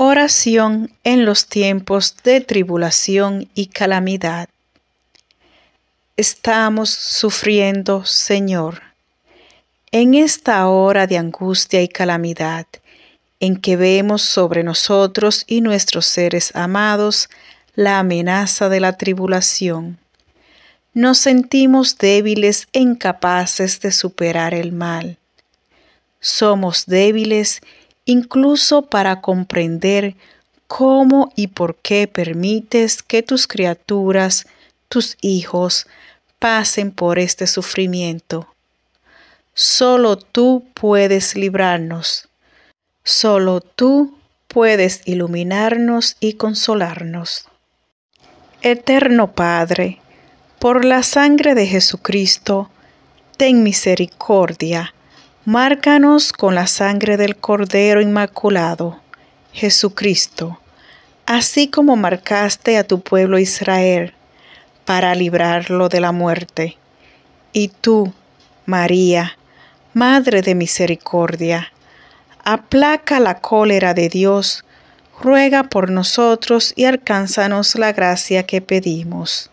Oración en los tiempos de tribulación y calamidad. Estamos sufriendo, Señor, en esta hora de angustia y calamidad, en que vemos sobre nosotros y nuestros seres amados la amenaza de la tribulación. Nos sentimos débiles e incapaces de superar el mal. Somos débiles y incluso para comprender cómo y por qué permites que tus criaturas, tus hijos, pasen por este sufrimiento. Solo tú puedes librarnos. Solo tú puedes iluminarnos y consolarnos. Eterno Padre, por la sangre de Jesucristo, ten misericordia Márcanos con la sangre del Cordero Inmaculado, Jesucristo, así como marcaste a tu pueblo Israel para librarlo de la muerte. Y tú, María, Madre de Misericordia, aplaca la cólera de Dios, ruega por nosotros y alcánzanos la gracia que pedimos.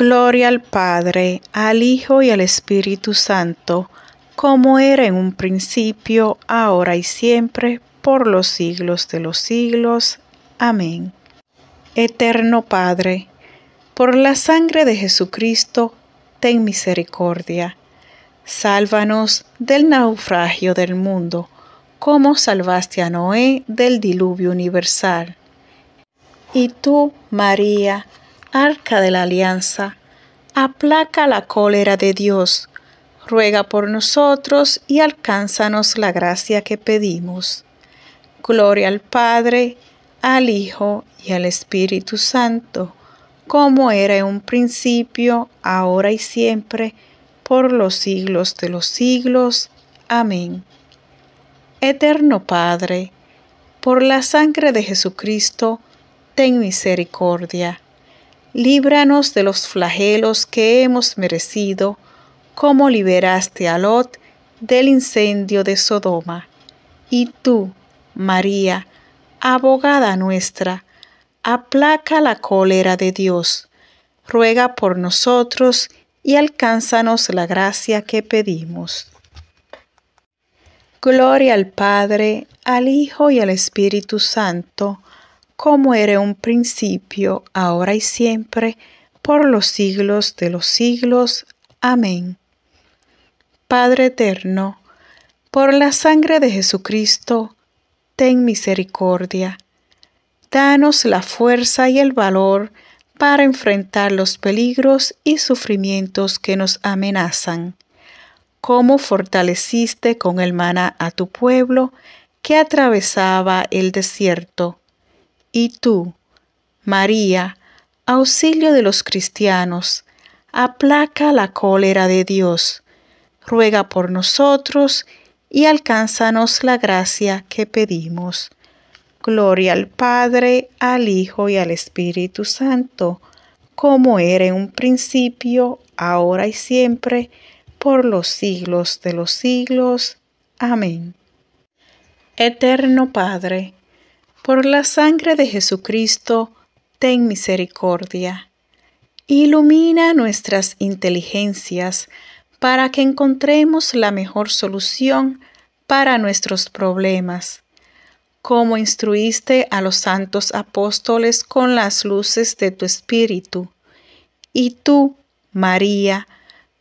Gloria al Padre, al Hijo y al Espíritu Santo, como era en un principio, ahora y siempre, por los siglos de los siglos. Amén. Eterno Padre, por la sangre de Jesucristo, ten misericordia. Sálvanos del naufragio del mundo, como salvaste a Noé del diluvio universal. Y tú, María, arca de la alianza, aplaca la cólera de Dios, ruega por nosotros y alcánzanos la gracia que pedimos. Gloria al Padre, al Hijo y al Espíritu Santo, como era en un principio, ahora y siempre, por los siglos de los siglos. Amén. Eterno Padre, por la sangre de Jesucristo, ten misericordia líbranos de los flagelos que hemos merecido, como liberaste a Lot del incendio de Sodoma. Y tú, María, abogada nuestra, aplaca la cólera de Dios, ruega por nosotros y alcánzanos la gracia que pedimos. Gloria al Padre, al Hijo y al Espíritu Santo, como era un principio, ahora y siempre, por los siglos de los siglos. Amén. Padre eterno, por la sangre de Jesucristo, ten misericordia. Danos la fuerza y el valor para enfrentar los peligros y sufrimientos que nos amenazan. Como fortaleciste con el maná a tu pueblo que atravesaba el desierto y tú, María, auxilio de los cristianos, aplaca la cólera de Dios, ruega por nosotros y alcánzanos la gracia que pedimos. Gloria al Padre, al Hijo y al Espíritu Santo, como era en un principio, ahora y siempre, por los siglos de los siglos. Amén. Eterno Padre, por la sangre de Jesucristo, ten misericordia. Ilumina nuestras inteligencias para que encontremos la mejor solución para nuestros problemas. Como instruiste a los santos apóstoles con las luces de tu espíritu, y tú, María,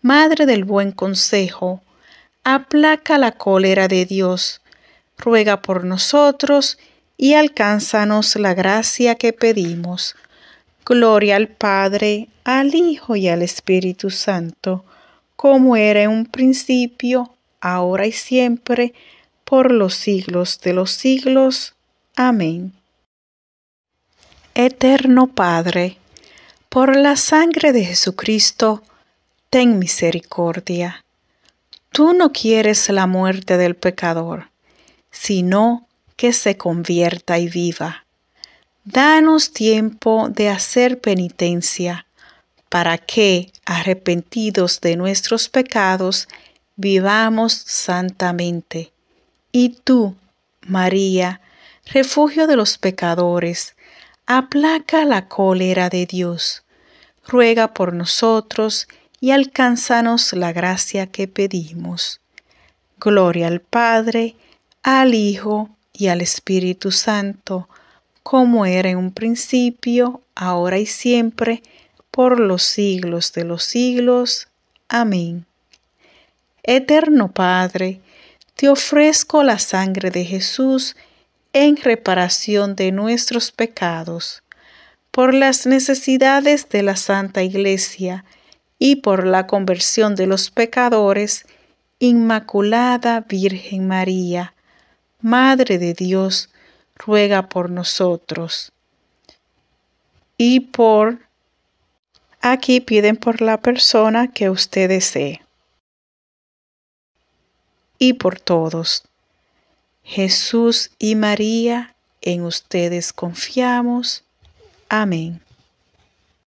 Madre del Buen Consejo, aplaca la cólera de Dios, ruega por nosotros y y alcánzanos la gracia que pedimos. Gloria al Padre, al Hijo y al Espíritu Santo, como era en un principio, ahora y siempre, por los siglos de los siglos. Amén. Eterno Padre, por la sangre de Jesucristo, ten misericordia. Tú no quieres la muerte del pecador, sino que se convierta y viva. Danos tiempo de hacer penitencia, para que, arrepentidos de nuestros pecados, vivamos santamente. Y tú, María, refugio de los pecadores, aplaca la cólera de Dios. Ruega por nosotros y alcánzanos la gracia que pedimos. Gloria al Padre, al Hijo y al Espíritu Santo, como era en un principio, ahora y siempre, por los siglos de los siglos. Amén. Eterno Padre, te ofrezco la sangre de Jesús en reparación de nuestros pecados, por las necesidades de la Santa Iglesia y por la conversión de los pecadores, Inmaculada Virgen María Madre de Dios, ruega por nosotros. Y por... Aquí piden por la persona que usted desee. Y por todos. Jesús y María, en ustedes confiamos. Amén.